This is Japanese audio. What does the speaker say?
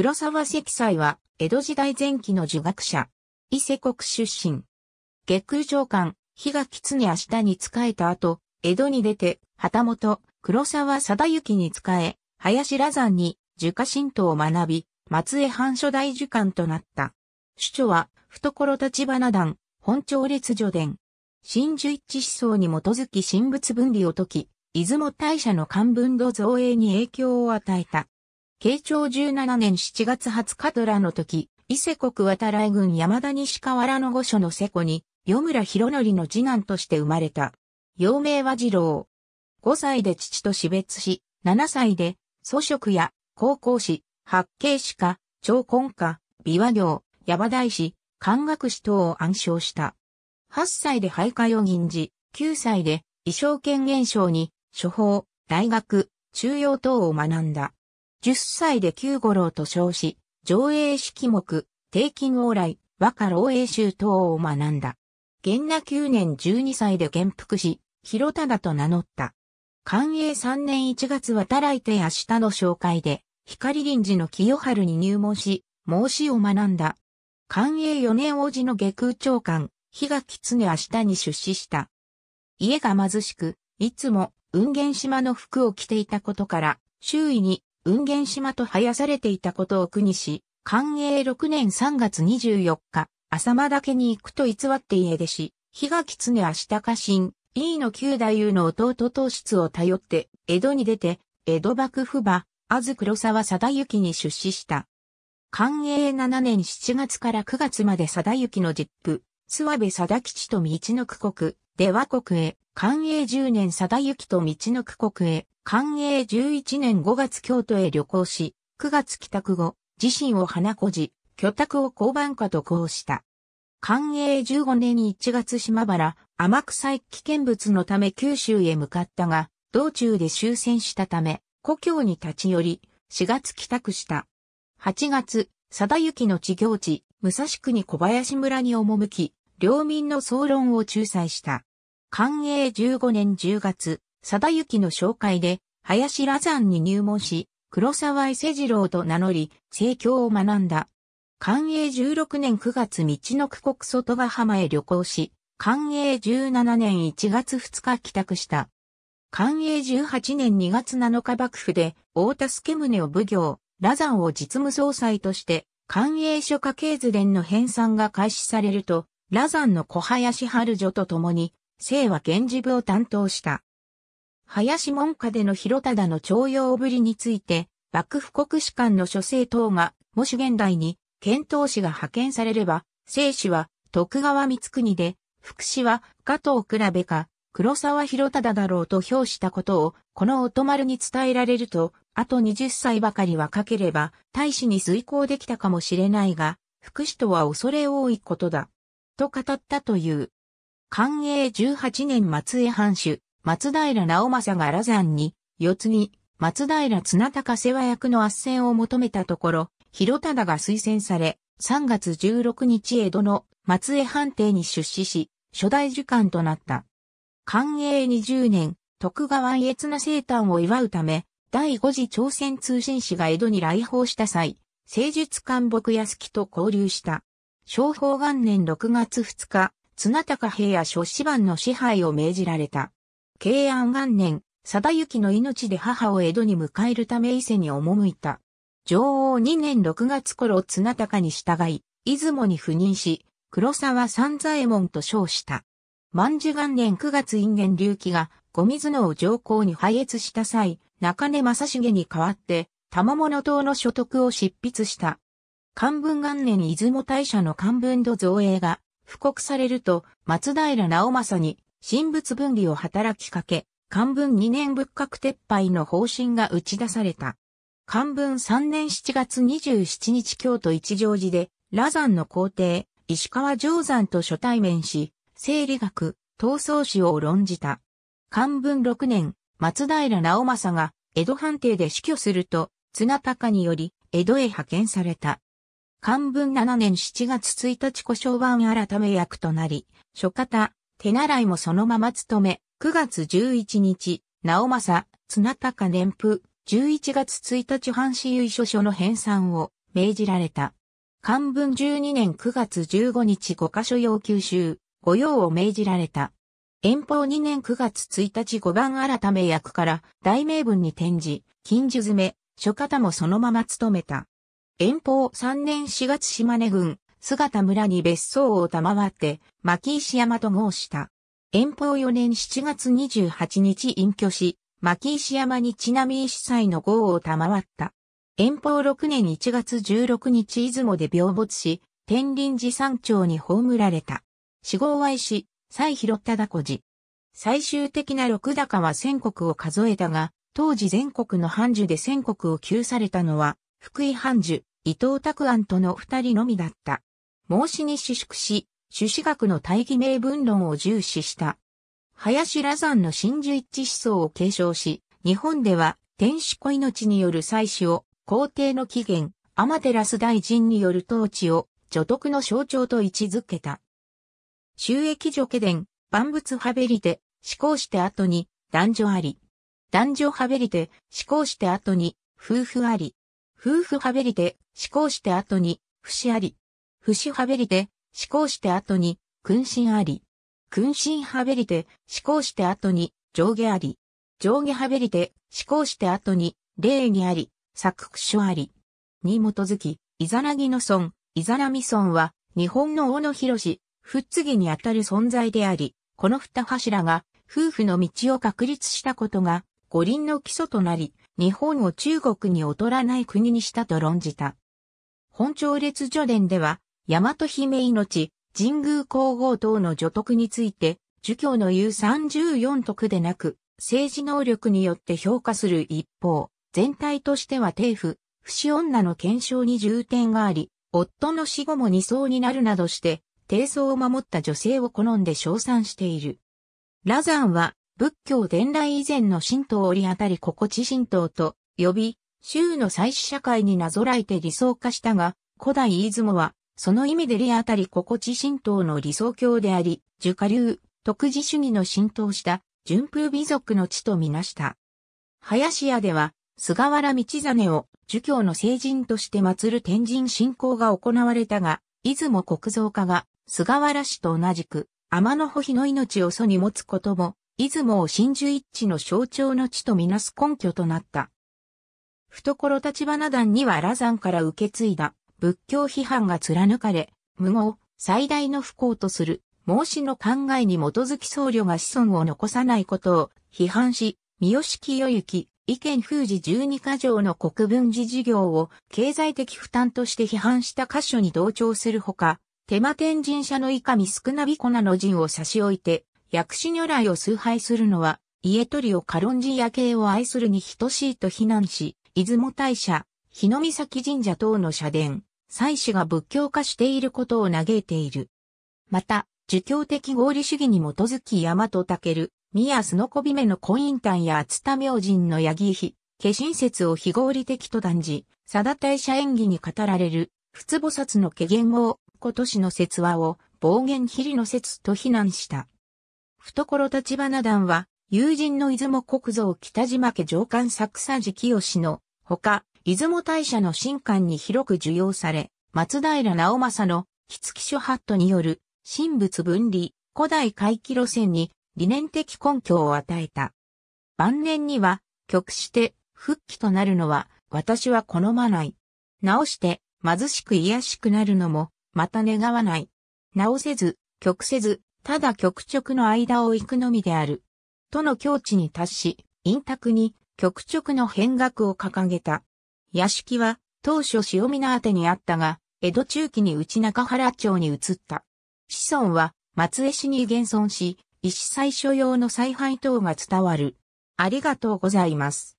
黒沢石祭は、江戸時代前期の儒学者。伊勢国出身。月空長官、日垣常明日に仕えた後、江戸に出て、旗本、黒沢貞行に仕え、林羅山に、儒家神道を学び、松江藩初代儒官となった。主著は、懐立花団、本朝列女伝。新珠一致思想に基づき神仏分離を解き、出雲大社の漢文土造営に影響を与えた。慶長17年7月20日虎の時、伊勢国渡来郡山田西河原の御所の瀬古に、与村博則の次男として生まれた。幼名は次郎。5歳で父と死別し、7歳で、祖職や、高校士、八景士か、長根家、美和行、山大師、漢学士等を暗唱した。8歳で廃科を吟じ、9歳で、衣装権現象に、処方、大学、中庸等を学んだ。10歳で九五郎と称し、上映式目、定期往来、和歌老英州等を学んだ。元那9年12歳で元服し、広忠と名乗った。寛永3年1月渡来て明日の紹介で、光臨時の清春に入門し、孟子を学んだ。寛永4年王子の下空長官、日垣常明日に出資した。家が貧しく、いつも、雲源島の服を着ていたことから、周囲に雲源島と生やされていたことを苦にし、寛永6年3月24日、浅間岳に行くと偽って家出し、日垣常足高臣、B の旧大夫の弟当室を頼って、江戸に出て、江戸幕府馬、あず黒沢貞行に出資した。寛永7年7月から9月まで貞行の実父、諏訪部貞吉と道の区国、出羽国へ、寛永10年貞行と道の区国へ、寛永11年5月京都へ旅行し、9月帰宅後、自身を花こじ、居宅を交番家とこした。寛永15年1月島原、天草駅危見物のため九州へ向かったが、道中で終戦したため、故郷に立ち寄り、4月帰宅した。8月、貞行の地行地、武蔵国小林村に赴き、領民の総論を仲裁した。寛永15年10月、貞行の紹介で、林羅山に入門し、黒沢伊勢次郎と名乗り、政教を学んだ。寛永16年9月道の区国外ヶ浜へ旅行し、寛永17年1月2日帰宅した。寛永18年2月7日幕府で、大田助宗を奉行、羅山を実務総裁として、寛永書家系図伝の編纂が開始されると、羅山の小林春女と共に、清は源氏部を担当した。林門下での広忠の徴用ぶりについて、幕府国士官の諸政党が、もし現代に、遣唐使が派遣されれば、清氏は徳川光国で、福祉は加藤倉部か黒沢広忠だろうと評したことを、この音丸に伝えられると、あと20歳ばかり若ければ、大使に遂行できたかもしれないが、福祉とは恐れ多いことだ。と語ったという。寛永18年松江藩主、松平直政が羅山に、四つに、松平綱高世話役の圧戦を求めたところ、広忠が推薦され、3月16日江戸の松江藩邸に出資し、初代受官となった。寛永20年、徳川家綱生誕を祝うため、第5次朝鮮通信使が江戸に来訪した際、聖術官僕安木と交流した。昭法元年6月2日、綱高平や諸子番の支配を命じられた。慶安元年、貞行の命で母を江戸に迎えるため伊勢に赴いた。女王2年6月頃綱高に従い、出雲に赴任し、黒沢三左衛門と称した。万寿元年9月因元隆起が、五水野を上皇に配越した際、中根正重に代わって、玉物党の所得を執筆した。漢文元年出雲大社の漢文土造営が、布告されると、松平直政に、神仏分離を働きかけ、漢文2年仏閣撤廃の方針が打ち出された。漢文3年7月27日京都一条寺で、羅山の皇帝、石川定山と初対面し、生理学、闘争史を論じた。漢文6年、松平直政が江戸藩邸で死去すると、綱高により江戸へ派遣された。漢文7年7月1日古書版改め役となり、書方、手習いもそのまま務め、9月11日、直政、綱高年譜、11月1日藩士優書書の編纂を命じられた。漢文12年9月15日5箇所要求集、御用を命じられた。遠方2年9月1日5番改め役から大名分に転じ、金珠詰め、書方もそのまま務めた。遠方3年4月島根郡、姿村に別荘を賜って、牧石山と号した。遠方4年7月28日隠居し、牧石山にちなみ石祭の号を賜った。遠方6年1月16日出雲で病没し、天林寺山頂に葬られた。死号愛し、西広忠子寺。最終的な六高は千国を数えたが、当時全国の藩樹で千国を救されたのは、福井藩樹、伊藤拓安との二人のみだった。孟子に私縮し、朱子学の大義名分論を重視した。林羅山の真珠一致思想を継承し、日本では天使子命による祭祀を、皇帝の起源、アマテラス大臣による統治を、女徳の象徴と位置づけた。収益除家伝、万物はべりて、思考して後に、男女あり。男女はべりて、思考して後に、夫婦あり。夫婦はべりて、思考して後に、不死あり。不死はべりて、思考して後に、君心あり。君心はべりて、思考して後に、上下あり。上下はべりて、思考して後に、礼にあり、作句あり。に基づき、イザナギの孫、イザナミ孫は、日本の大野博士、ふっつぎにあたる存在であり、この二柱が、夫婦の道を確立したことが、五輪の基礎となり、日本を中国に劣らない国にしたと論じた。本朝列序伝では、大和姫命、神宮皇后等の助徳について、儒教の言う34徳でなく、政治能力によって評価する一方、全体としては帝府、不死女の検証に重点があり、夫の死後も二層になるなどして、帝層を守った女性を好んで称賛している。ラザンは、仏教伝来以前の神道折あたり心地神道と呼び、州の祭祀社会になぞらえて理想化したが、古代出雲は、その意味で理あたり心地神道の理想郷であり、樹下流、特治主義の浸透した、純風美族の地とみなした。林家では、菅原道真を儒教の聖人として祀る天神信仰が行われたが、出雲国造家が菅原氏と同じく、天の保妃の命を祖に持つことも、出雲を真珠一致の象徴の地とみなす根拠となった。懐立花壇には羅山から受け継いだ仏教批判が貫かれ、無謀、最大の不幸とする、孟子の考えに基づき僧侶が子孫を残さないことを批判し、三好清行、意見封じ十二箇条の国分寺事業を経済的負担として批判した箇所に同調するほか、手間天神社の以下見少なび粉の陣を差し置いて、薬師如来を崇拝するのは、家取を軽んじ夜景を愛するに等しいと非難し、出雲大社、日の岬神社等の社殿、祭祀が仏教化していることを嘆いている。また、儒教的合理主義に基づき山和健、宮すのこびめの婚姻丹や厚田明神の八木比、化身説を非合理的と断じ、貞大社演技に語られる、仏菩薩の化言を、今年の説話を、暴言比理の説と非難した。懐立花団は、友人の出雲国蔵北島家上官作佐治清の、ほか、出雲大社の神官に広く受容され、松平直政の、筆記書ハットによる、神仏分離、古代回帰路線に、理念的根拠を与えた。晩年には、曲して、復帰となるのは、私は好まない。直して、貧しく癒しくなるのも、また願わない。直せず、曲せず、ただ局直の間を行くのみである。との境地に達し、陰卓に局直の変額を掲げた。屋敷は当初塩見宛にあったが、江戸中期に内中原町に移った。子孫は松江市に現存し、石採所用の采配等が伝わる。ありがとうございます。